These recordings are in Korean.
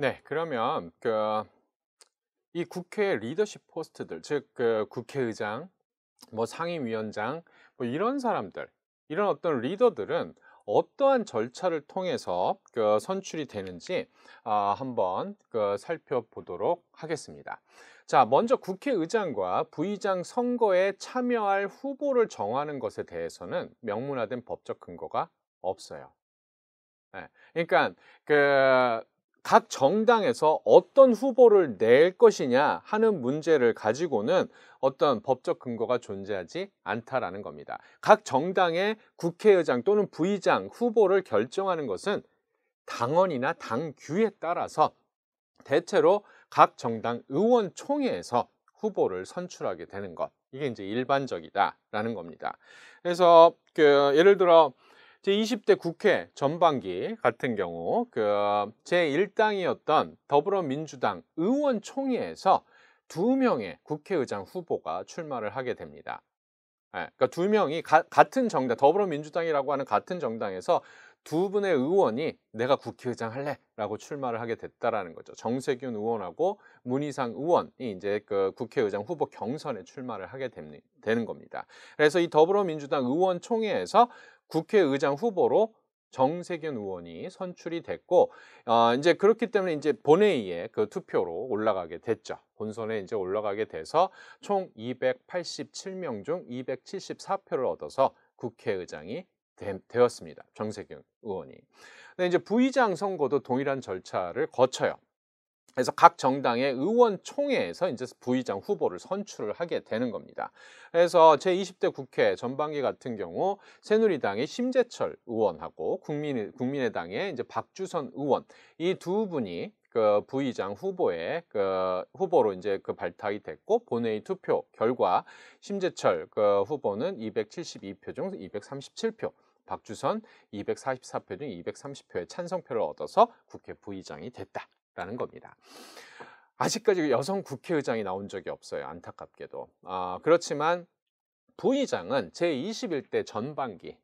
네, 그러면 그이 국회 리더십 포스트들, 즉 그 국회의장, 뭐 상임위원장, 뭐 이런 사람들, 이런 어떤 리더들은 어떠한 절차를 통해서 그 선출이 되는지 아, 한번 그 살펴보도록 하겠습니다. 자, 먼저 국회의장과 부의장 선거에 참여할 후보를 정하는 것에 대해서는 명문화된 법적 근거가 없어요. 네, 그러니까 그각 정당에서 어떤 후보를 낼 것이냐 하는 문제를 가지고는 어떤 법적 근거가 존재하지 않다라는 겁니다. 각 정당의 국회의장 또는 부의장 후보를 결정하는 것은 당원이나 당규에 따라서 대체로 각 정당 의원총회에서 후보를 선출하게 되는 것. 이게 이제 일반적이다라는 겁니다. 그래서 그 예를 들어 제20대 국회 전반기 같은 경우 그 제1당이었던 더불어민주당 의원총회에서 두 명의 국회의장 후보가 출마를 하게 됩니다. 네, 그러니까 두 명이 가, 같은 정당, 더불어민주당이라고 하는 같은 정당에서 두 분의 의원이 내가 국회의장 할래 라고 출마를 하게 됐다라는 거죠. 정세균 의원하고 문희상 의원이 이제 그 국회의장 후보 경선에 출마를 하게 됩니, 되는 겁니다. 그래서 이 더불어민주당 의원총회에서 국회의장 후보로 정세균 의원이 선출이 됐고 어, 이제 그렇기 때문에 이제 본회의에 그 투표로 올라가게 됐죠. 본선에 이제 올라가게 돼서 총 287명 중 274표를 얻어서 국회의장이 되, 었습니다 정세균 의원이. 근데 이제 부의장 선거도 동일한 절차를 거쳐요. 그래서 각 정당의 의원총회에서 이제 부의장 후보를 선출을 하게 되는 겁니다. 그래서 제20대 국회 전반기 같은 경우 새누리당의 심재철 의원하고 국민, 국민의당의 이제 박주선 의원 이 두 분이 그 부의장 후보에 그 후보로 이제 그 발탁이 됐고 본회의 투표 결과 심재철 그 후보는 272표 중 237표 박주선 244표 중 230표의 찬성표를 얻어서 국회 부의장이 됐다. 라는 겁니다. 아직까지 여성 국회의장이 나온 적이 없어요. 안타깝게도. 아, 그렇지만 부의장은 제21대 전반기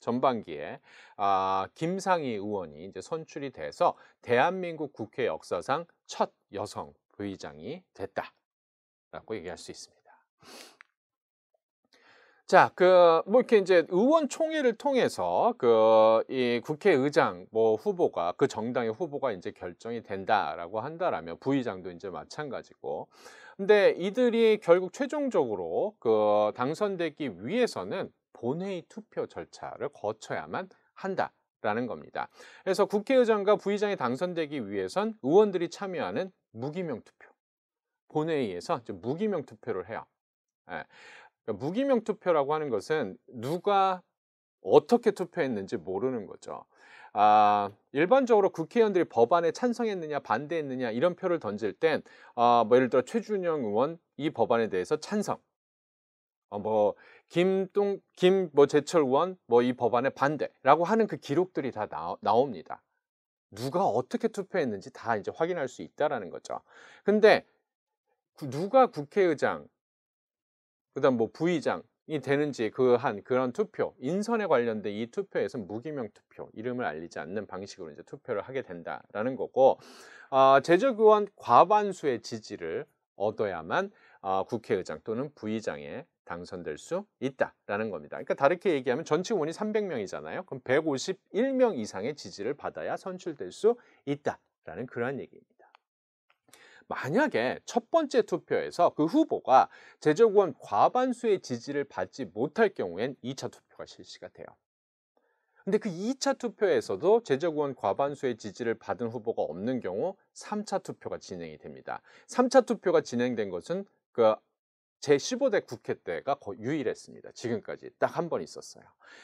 전반기에 아, 김상희 의원이 이제 선출이 돼서 대한민국 국회 역사상 첫 여성 부의장이 됐다라고 얘기할 수 있습니다. 자, 그, 뭐, 이렇게 이제 의원총회를 통해서 그, 이 국회의장 뭐 후보가 그 정당의 후보가 이제 결정이 된다라고 한다라면 부의장도 이제 마찬가지고. 근데 이들이 결국 최종적으로 그 당선되기 위해서는 본회의 투표 절차를 거쳐야만 한다. 라는 겁니다. 그래서 국회의장과 부의장이 당선되기 위해선 의원들이 참여하는 무기명 투표. 본회의에서 무기명 투표를 해요. 예. 그러니까 무기명 투표라고 하는 것은 누가 어떻게 투표했는지 모르는 거죠. 아, 일반적으로 국회의원들이 법안에 찬성했느냐 반대했느냐 이런 표를 던질 땐 아, 뭐 예를 들어 최준영 의원 이 법안에 대해서 찬성 어, 뭐 김동 김 뭐 제철 의원 뭐 이 법안에 반대라고 하는 그 기록들이 다 나, 나옵니다. 누가 어떻게 투표했는지 다 이제 확인할 수 있다라는 거죠. 근데 누가 국회의장 그다음 뭐 부의장이 되는지 그 한 그런 투표, 인선에 관련된 이 투표에서 무기명 투표, 이름을 알리지 않는 방식으로 이제 투표를 하게 된다라는 거고 어, 제적 의원 과반수의 지지를 얻어야만 어, 국회의장 또는 부의장에 당선될 수 있다라는 겁니다. 그러니까 다르게 얘기하면 전치원이 300명이잖아요. 그럼 151명 이상의 지지를 받아야 선출될 수 있다라는 그러한 얘기입니다. 만약에 첫 번째 투표에서 그 후보가 제조원 과반수의 지지를 받지 못할 경우엔 2차 투표가 실시가 돼요. 근데 그 2차 투표에서도 제적의원 과반수의 지지를 받은 후보가 없는 경우 3차 투표가 진행이 됩니다. 3차 투표가 진행된 것은 그 제15대 국회 때가 거의 유일했습니다. 지금까지 딱 한 번 있었어요.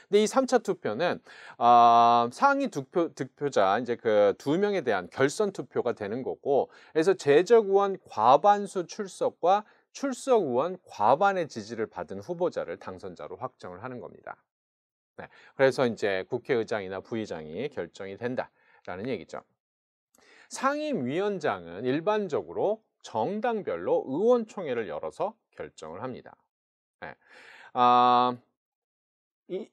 근데 이 3차 투표는 어, 상위 득표, 득표자 이제 그 두 명에 대한 결선 투표가 되는 거고 그래서 제적 의원 과반수 출석과 출석 의원 과반의 지지를 받은 후보자를 당선자로 확정을 하는 겁니다. 네, 그래서 이제 국회의장이나 부의장이 결정이 된다라는 얘기죠. 상임위원장은 일반적으로 정당별로 의원총회를 열어서 결정을 합니다. 네. 아, 이,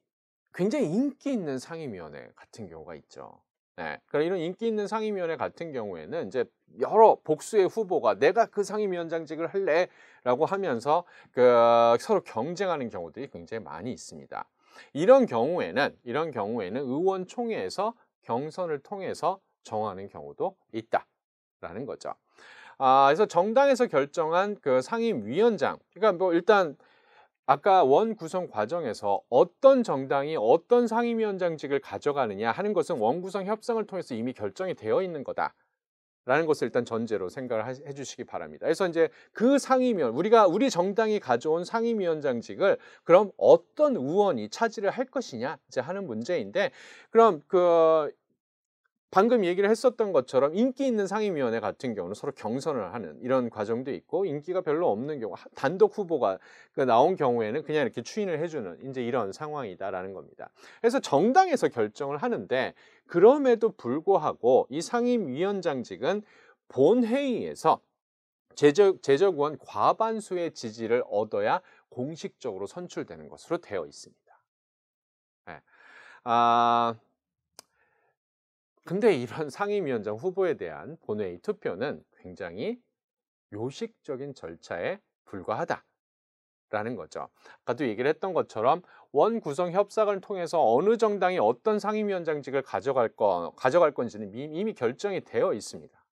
굉장히 인기 있는 상임위원회 같은 경우가 있죠. 네. 그 이런 인기 있는 상임위원회 같은 경우에는 이제 여러 복수의 후보가 내가 그 상임위원장직을 할래라고 하면서 그 서로 경쟁하는 경우들이 굉장히 많이 있습니다. 이런 경우에는 이런 경우에는 의원총회에서 경선을 통해서 정하는 경우도 있다라는 거죠. 아, 그래서 정당에서 결정한 그 상임위원장. 그러니까 뭐 일단 아까 원 구성 과정에서 어떤 정당이 어떤 상임위원장직을 가져가느냐 하는 것은 원 구성 협상을 통해서 이미 결정이 되어 있는 거다. 라는 것을 일단 전제로 생각을 해 주시기 바랍니다. 그래서 이제 그 상임위원, 우리가 우리 정당이 가져온 상임위원장직을 그럼 어떤 의원이 차지를 할 것이냐 이제 하는 문제인데 그럼 그 방금 얘기를 했었던 것처럼 인기 있는 상임위원회 같은 경우는 서로 경선을 하는 이런 과정도 있고 인기가 별로 없는 경우 단독 후보가 그 나온 경우에는 그냥 이렇게 추인을 해주는 이제 이런 상황이다라는 겁니다. 그래서 정당에서 결정을 하는데 그럼에도 불구하고 이 상임위원장직은 본회의에서 제적, 재적원 과반수의 지지를 얻어야 공식적으로 선출되는 것으로 되어 있습니다. 네. 아... 근데 이런 상임위원장 후보에 대한 본회의 투표는 굉장히 요식적인 절차에 불과하다. 라는 거죠. 아까도 얘기를 했던 것처럼 원 구성 협상을 통해서 어느 정당이 어떤 상임위원장직을 가져갈 건 가져갈 건지는 이미 결정이 되어 있습니다.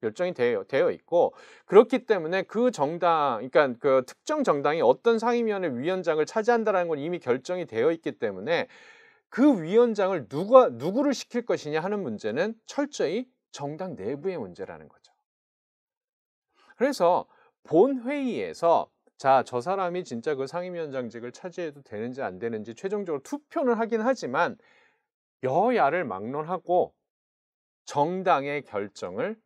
결정이 되어, 되어 있고 그렇기 때문에 그 정당, 그러니까 그 특정 정당이 어떤 상임위원회 위원장을 차지한다라는 건 이미 결정이 되어 있기 때문에 그 위원장을 누가 누구를 시킬 것이냐 하는 문제는 철저히 정당 내부의 문제라는 거죠. 그래서 본회의에서 자, 저 사람이 진짜 그 상임위원장직을 차지해도 되는지 안 되는지 최종적으로 투표는 하긴 하지만 여야를 막론하고 정당의 결정을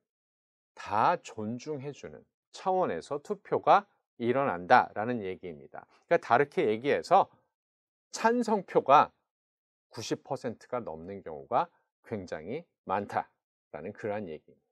다 존중해주는 차원에서 투표가 일어난다라는 얘기입니다. 그러니까 다르게 얘기해서 찬성표가 90%가 넘는 경우가 굉장히 많다라는 그런 얘기입니다.